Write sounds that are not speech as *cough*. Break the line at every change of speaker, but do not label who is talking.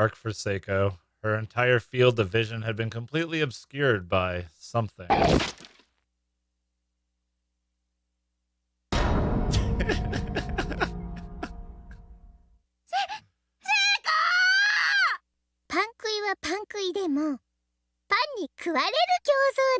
Arc for Seiko, her entire field of vision had been completely obscured by something.
*laughs*